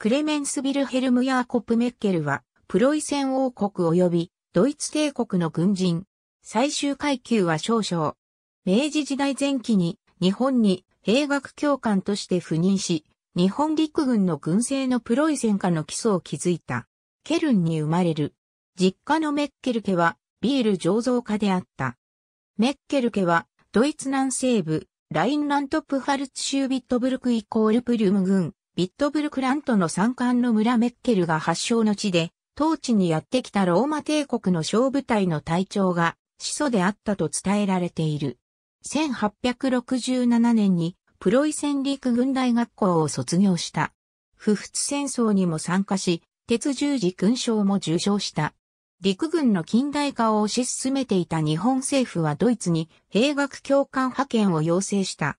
クレメンス・ビルヘルム・ヤーコプ・メッケルは、プロイセン王国及びドイツ帝国の軍人。最終階級は少々。明治時代前期に日本に兵学教官として赴任し、日本陸軍の軍政のプロイセン化の基礎を築いた。ケルンに生まれる。実家のメッケル家はビール醸造家であった。メッケル家はドイツ南西部ラインラントプハルツシュービットブルクイコールプリュム軍。ビットブルクラントの山間の村メッケルが発祥の地で、当地にやってきたローマ帝国の小部隊の隊長が始祖であったと伝えられている。1867年にプロイセン陸軍大学校を卒業した。不仏戦争にも参加し、鉄十字勲章も受賞した。陸軍の近代化を推し進めていた日本政府はドイツに兵学教官派遣を要請した。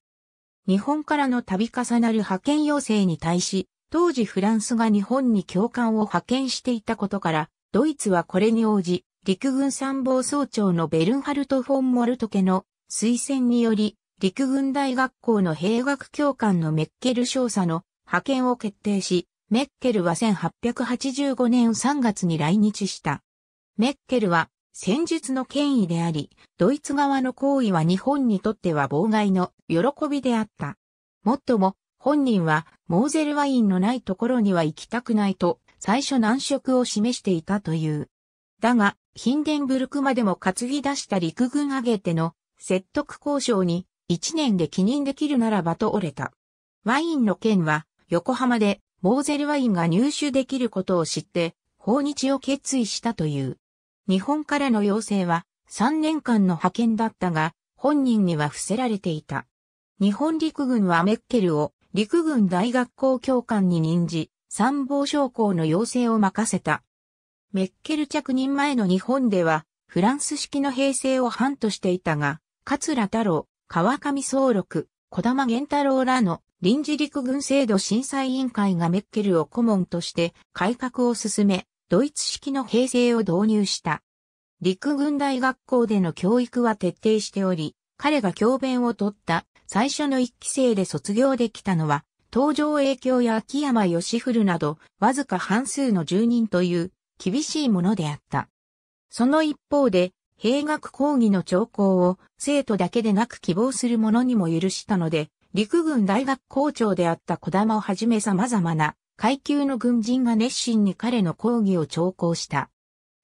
日本からの度重なる派遣要請に対し、当時フランスが日本に教官を派遣していたことから、ドイツはこれに応じ、陸軍参謀総長のベルンハルト・フォン・モルト家の推薦により、陸軍大学校の兵学教官のメッケル少佐の派遣を決定し、メッケルは1885年3月に来日した。メッケルは戦術の権威であり、ドイツ側の行為は日本にとっては妨害の喜びであった。もっとも、本人は、モーゼルワインのないところには行きたくないと、最初難色を示していたという。だが、ヒンデンブルクまでも担ぎ出した陸軍挙げての説得交渉に1年で帰任できるならばと折れた。ワインの件は横浜でモーゼルワインが入手できることを知って訪日を決意したという。日本からの要請は3年間の派遣だったが本人には伏せられていた。日本陸軍はメッケルを陸軍大学校教官に任じ、参謀将校の要請を任せた。メッケル着任前の日本では、フランス式の平成を反としていたが、桂太郎、川上総六、小玉源太郎らの臨時陸軍制度審査委員会がメッケルを顧問として改革を進め、ドイツ式の平成を導入した。陸軍大学校での教育は徹底しており、彼が教鞭を取った最初の一期生で卒業できたのは、東条影響や秋山義古など、わずか半数の住人という、厳しいものであった。その一方で、兵学講義の兆候を生徒だけでなく希望する者にも許したので、陸軍大学校長であった小玉をはじめ様々な階級の軍人が熱心に彼の講義を聴講した。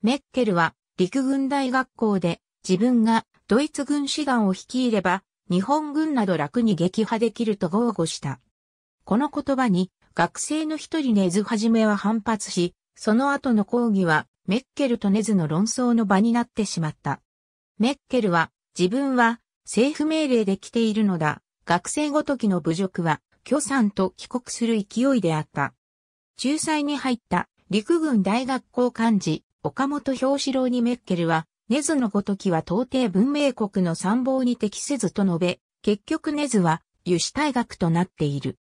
メッケルは陸軍大学校で自分がドイツ軍師団を率いれば日本軍など楽に撃破できると豪語した。この言葉に学生の一人根津はじめは反発し、その後の抗議はメッケルと根津の論争の場になってしまった。メッケルは自分は政府命令で来ているのだ。学生ごときの侮辱は、許産と帰国する勢いであった。仲裁に入った陸軍大学校幹事、岡本表志郎にメッケルは、ネズのごときは到底文明国の参謀に適せずと述べ、結局ネズは油脂大学となっている。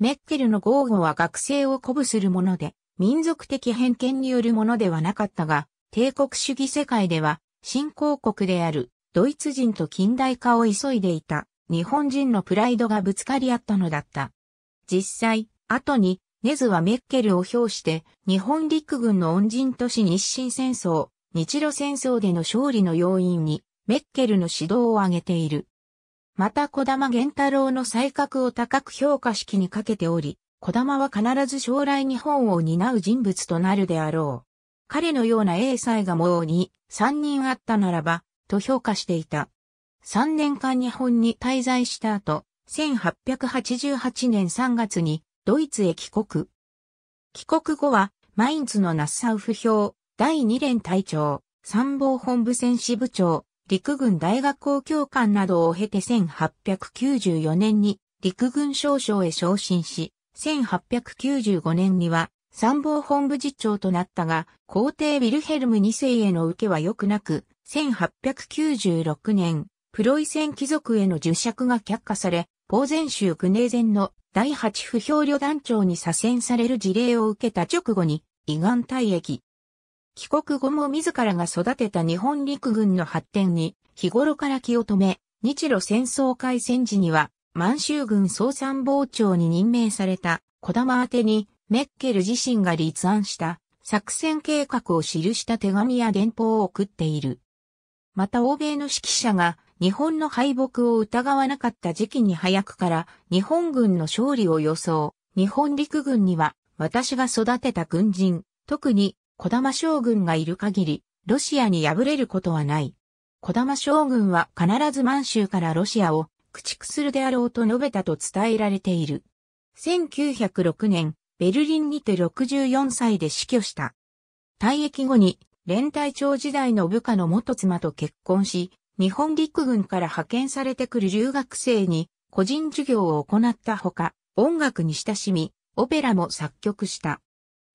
メッケルの豪語は学生を鼓舞するもので、民族的偏見によるものではなかったが、帝国主義世界では、新興国であるドイツ人と近代化を急いでいた日本人のプライドがぶつかり合ったのだった。実際、後に、ネズはメッケルを表して、日本陸軍の恩人都市日清戦争、日露戦争での勝利の要因にメッケルの指導を挙げている。また小玉源太郎の才覚を高く評価式にかけており、小玉は必ず将来日本を担う人物となるであろう。彼のような英才がもうに、3人あったならば、と評価していた。3年間日本に滞在した後、1888年3月にドイツへ帰国。帰国後は、マインツのナッサウフ評、第2連隊長、参謀本部戦士部長、陸軍大学校教官などを経て1894年に陸軍少将へ昇進し、1895年には参謀本部次長となったが、皇帝ウィルヘルム2世への受けは良くなく、1896年、プロイセン貴族への受爵が却下され、ポーゼン州グネーゼンの第8不評旅団長に左遷される事例を受けた直後に、胃がん退役、帰国後も自らが育てた日本陸軍の発展に日頃から気を止め、日露戦争開戦時には満州軍総参謀長に任命された小玉宛てにメッケル自身が立案した作戦計画を記した手紙や電報を送っている。また欧米の指揮者が日本の敗北を疑わなかった時期に早くから日本軍の勝利を予想。日本陸軍には私が育てた軍人、特に小玉将軍がいる限り、ロシアに敗れることはない。小玉将軍は必ず満州からロシアを駆逐するであろうと述べたと伝えられている。1906年、ベルリンにて64歳で死去した。退役後に、連隊長時代の部下の元妻と結婚し、日本陸軍から派遣されてくる留学生に個人授業を行ったほか、音楽に親しみ、オペラも作曲した。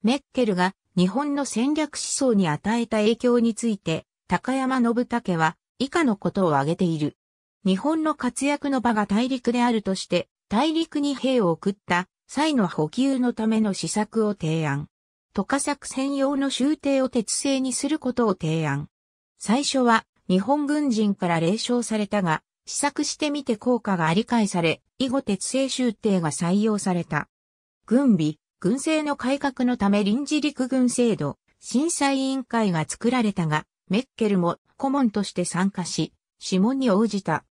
メッケルが日本の戦略思想に与えた影響について、高山信武は以下のことを挙げている。日本の活躍の場が大陸であるとして、大陸に兵を送った際の補給のための施策を提案。渡河作専用の終艇を鉄製にすることを提案。最初は日本軍人から冷笑されたが、試作してみて効果が理解され、以後鉄製終艇が採用された。軍備、軍政の改革のため臨時陸軍制度、審査委員会が作られたが、メッケルも顧問として参加し、諮問に応じた。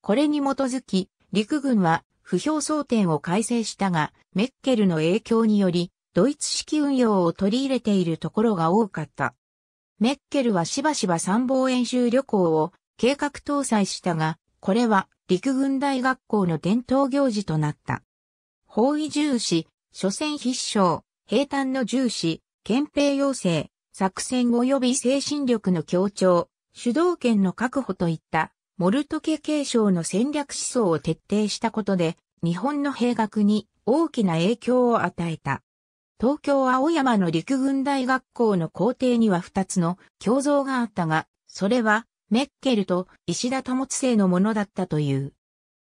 これに基づき、陸軍は不評争点を改正したが、メッケルの影響により、ドイツ式運用を取り入れているところが多かった。メッケルはしばしば参謀演習旅行を計画搭載したが、これは陸軍大学校の伝統行事となった。包囲重視、所詮必勝、平坦の重視、憲兵要請、作戦及び精神力の強調、主導権の確保といった、モルトケ継承の戦略思想を徹底したことで、日本の兵学に大きな影響を与えた。東京青山の陸軍大学校の校庭には2つの胸像があったが、それはメッケルと石田保生のものだったという。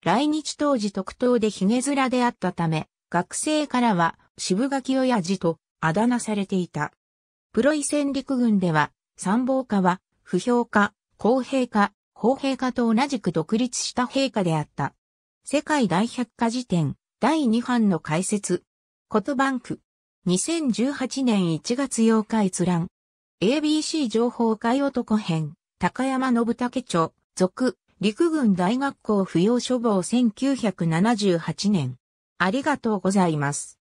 来日当時特等でヒゲ面であったため、学生からは、渋垣親父とあだ名されていた。プロイセン陸軍では、参謀家は、不評家、公平家、公平家と同じく独立した陛下であった。世界大百科事典、第2版の解説。トバンク。2018年1月8日閲覧。ABC 情報会男編、高山信武町、属、陸軍大学校不要処方1978年。ありがとうございます。